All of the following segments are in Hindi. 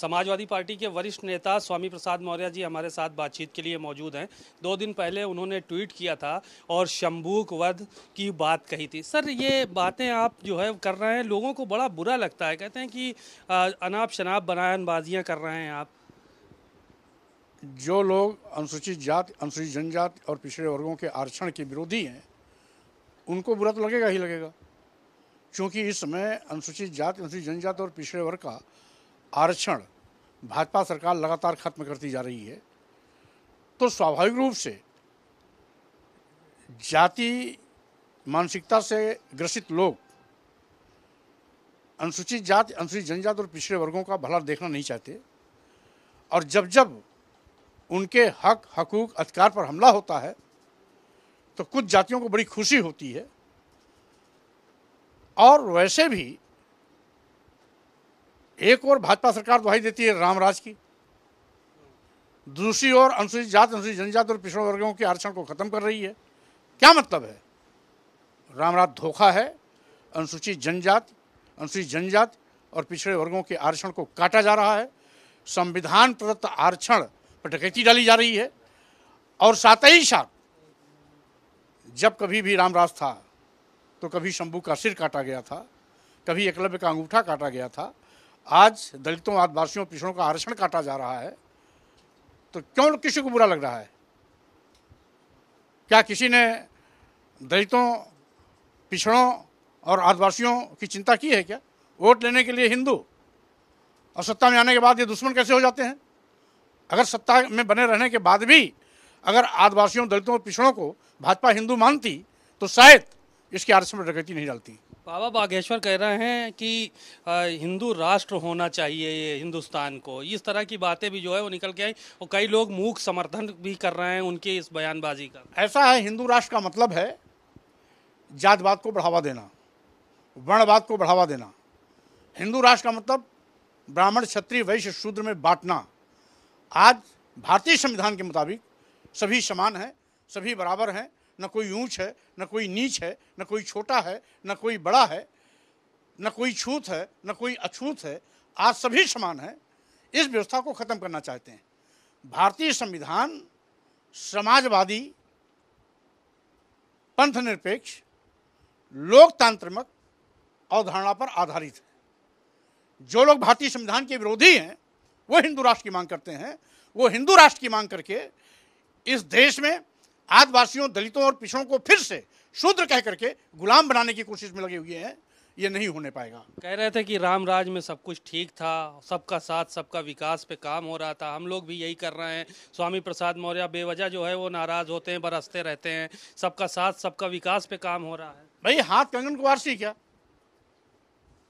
समाजवादी पार्टी के वरिष्ठ नेता स्वामी प्रसाद मौर्य जी हमारे साथ बातचीत के लिए मौजूद हैं दो दिन पहले उन्होंने ट्वीट किया था और शंबूक वध की बात कही थी सर ये बातें आप जो है कर रहे हैं लोगों को बड़ा बुरा लगता है कहते हैं कि अनाप शनाप बनायनबाजियाँ कर रहे हैं आप जो लोग अनुसूचित जाति अनुसूचित जनजाति और पिछड़े वर्गों के आरक्षण के विरोधी हैं उनको बुरा तो लगेगा ही लगेगा क्योंकि इस समय अनुसूचित जाति अनुसूचित जनजाति और पिछड़े वर्ग का आरक्षण भाजपा सरकार लगातार खत्म करती जा रही है तो स्वाभाविक रूप से जाति मानसिकता से ग्रसित लोग अनुसूचित जाति अनुसूचित जनजाति और पिछड़े वर्गों का भला देखना नहीं चाहते और जब जब उनके हक हकूक अधिकार पर हमला होता है तो कुछ जातियों को बड़ी खुशी होती है और वैसे भी एक और भाजपा सरकार दुहाई देती है रामराज की दूसरी ओर अनुसूचित जात अनुसूचित जनजाति और पिछड़े वर्गों के आरक्षण को खत्म कर रही है क्या मतलब है रामराज धोखा है अनुसूचित जनजात अनुसूचित जनजाति और पिछड़े वर्गों के आरक्षण को काटा जा रहा है संविधान प्रदत्त आरक्षण पर डकैती डाली जा रही है और साथ ही साथ जब कभी भी रामराज था तो कभी शंभू का सिर काटा गया था कभी एकलव्य का अंगूठा काटा गया था आज दलितों आदिवासियों पिछड़ों का आरक्षण काटा जा रहा है तो क्यों किसी को बुरा लग रहा है क्या किसी ने दलितों पिछड़ों और आदिवासियों की चिंता की है क्या वोट लेने के लिए हिंदू और सत्ता में आने के बाद ये दुश्मन कैसे हो जाते हैं अगर सत्ता में बने रहने के बाद भी अगर आदिवासियों दलितों और पिछड़ों को भाजपा हिंदू मानती तो शायद इसके आरक्षण में डकैती नहीं डालती बाबा बागेश्वर कह रहे हैं कि हिंदू राष्ट्र होना चाहिए ये हिंदुस्तान को इस तरह की बातें भी जो है वो निकल के आई और कई लोग मूक समर्थन भी कर रहे हैं उनके इस बयानबाजी का ऐसा है हिंदू राष्ट्र का मतलब है जातवाद को बढ़ावा देना वर्णवाद को बढ़ावा देना हिंदू राष्ट्र का मतलब ब्राह्मण क्षत्रिय वैश्य शूद्र में बांटना आज भारतीय संविधान के मुताबिक सभी समान हैं सभी बराबर हैं न कोई ऊंच है न कोई नीच है न कोई छोटा है न कोई बड़ा है न कोई छूत है न कोई अछूत है आज सभी समान है इस व्यवस्था को ख़त्म करना चाहते हैं भारतीय संविधान समाजवादी पंथ निरपेक्ष लोकतांत्रिक अवधारणा पर आधारित है जो लोग भारतीय संविधान के विरोधी हैं वो हिंदू राष्ट्र की मांग करते हैं वो हिंदू राष्ट्र की मांग करके इस देश में आदिवासियों दलितों और पिछड़ों को फिर से शूद्र कह करके गुलाम बनाने की कोशिश में लगे हुए हैं ये नहीं होने पाएगा कह रहे थे कि राम राज में सब कुछ ठीक था सबका साथ सबका विकास पे काम हो रहा था हम लोग भी यही कर रहे हैं स्वामी प्रसाद मौर्य बेवजह जो है वो नाराज होते हैं बरसते रहते हैं सबका साथ सबका विकास पे काम हो रहा है भाई हाथ कंगन को वारसी क्या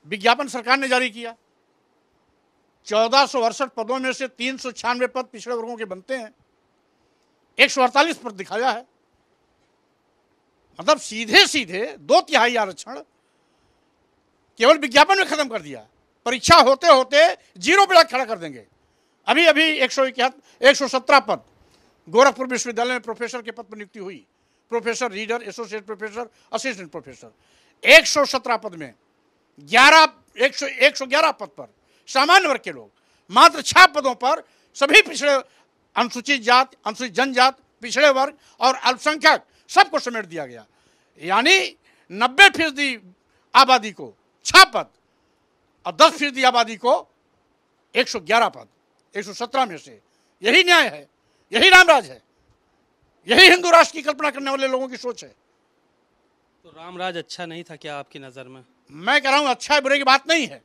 विज्ञापन सरकार ने जारी किया चौदह सौ अड़सठ पदों में से तीन सौ छियानवे पद पिछड़े वर्गों के बनते हैं एक सौ अड़तालीस पर दिखाया है मतलब सीधे सीधे दो तिहाई आरक्षण केवल विज्ञापन में खत्म कर दिया परीक्षा होते होते जीरो पे खड़ा कर देंगे अभी अभी एक सौ एक सौ सत्रह पद गोरखपुर विश्वविद्यालय में प्रोफेसर के पद पर नियुक्ति हुई professor reader associate professor assistant professor एक सौ सत्रह पद में ग्यारह एक सौ एक सौ ग्यारह पद पर सामान्य वर्ग के लोग मात्र छह पदों पर सभी पिछड़े अनुसूचित जात अनुसूचित जनजात पिछड़े वर्ग और अल्पसंख्यक सबको समेट दिया गया यानी नब्बे फीसदी आबादी को छ पद और दस फीसदी आबादी को एक सौ ग्यारह पद एक सौ सत्रह में से यही न्याय है यही रामराज है यही हिंदू राष्ट्र की कल्पना करने वाले लोगों की सोच है तो रामराज अच्छा नहीं था क्या आपकी नज़र में मैं कह रहा हूं अच्छा है बुरे की बात नहीं है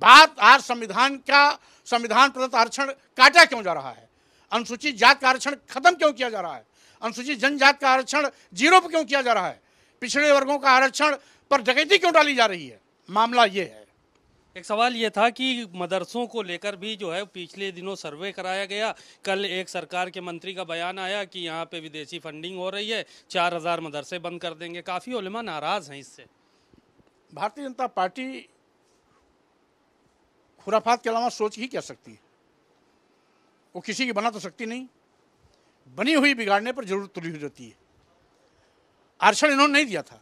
बात आज संविधान का संविधान प्रदत्त आरक्षण काटा क्यों जा रहा है अनुसूचित जात का आरक्षण खत्म क्यों किया जा रहा है अनुसूचित जनजात का आरक्षण जीरो पर क्यों किया जा रहा है पिछड़े वर्गों का आरक्षण पर डकैती क्यों डाली जा रही है मामला ये है एक सवाल ये था कि मदरसों को लेकर भी जो है पिछले दिनों सर्वे कराया गया कल एक सरकार के मंत्री का बयान आया कि यहाँ पे विदेशी फंडिंग हो रही है चार हज़ार मदरसे बंद कर देंगे काफ़ी उलमा नाराज़ हैं इससे भारतीय जनता पार्टी खुराफात के अलावा सोच ही क्या सकती है वो किसी की बना तो सकती नहीं बनी हुई बिगाड़ने पर जरूरत तुली हो होती है आरक्षण इन्होंने नहीं दिया था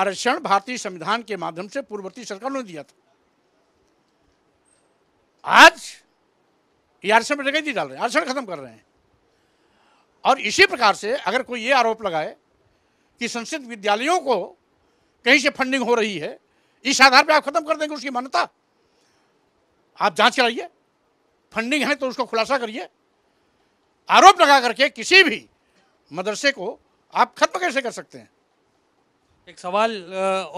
आरक्षण भारतीय संविधान के माध्यम से पूर्ववर्ती सरकार ने दिया था आज ये आरक्षण पर जगह नहीं डाल रहे हैं आरक्षण खत्म कर रहे हैं और इसी प्रकार से अगर कोई ये आरोप लगाए कि संस्कृत विद्यालयों को कहीं से फंडिंग हो रही है इस आधार पर आप खत्म कर देंगे उसकी मान्यता आप जांच कराइए फंडिंग है तो उसको खुलासा करिए आरोप लगा करके किसी भी मदरसे को आप खत्म कैसे कर सकते हैं एक सवाल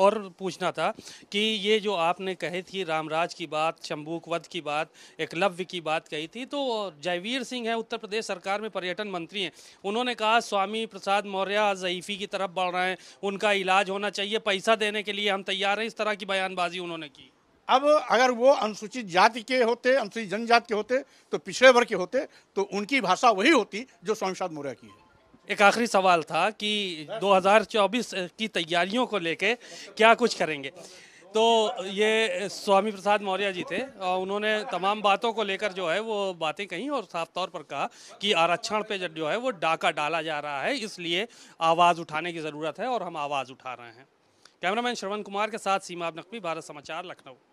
और पूछना था कि ये जो आपने कहे थी रामराज की बात चंबूक वध की बात एकलव्य की बात कही थी तो जयवीर सिंह हैं उत्तर प्रदेश सरकार में पर्यटन मंत्री हैं उन्होंने कहा स्वामी प्रसाद मौर्य जयीफी की तरफ बढ़ रहे हैं उनका इलाज होना चाहिए पैसा देने के लिए हम तैयार हैं इस तरह की बयानबाजी उन्होंने की अब अगर वो अनुसूचित जाति के होते अनुसूचित जनजाति के होते तो पिछड़े वर्ग के होते तो उनकी भाषा वही होती जो स्वामी साध मौर्य की है एक आखिरी सवाल था कि 2024 की तैयारियों को लेके क्या कुछ करेंगे तो ये स्वामी प्रसाद मौर्य जी थे और उन्होंने तमाम बातों को लेकर जो है वो बातें कहीं और साफ तौर पर कहा कि आरक्षण पे जो है वो डाका डाला जा रहा है इसलिए आवाज़ उठाने की ज़रूरत है और हम आवाज़ उठा रहे हैं कैमरामैन श्रवण कुमार के साथ सीमा नकवी भारत समाचार लखनऊ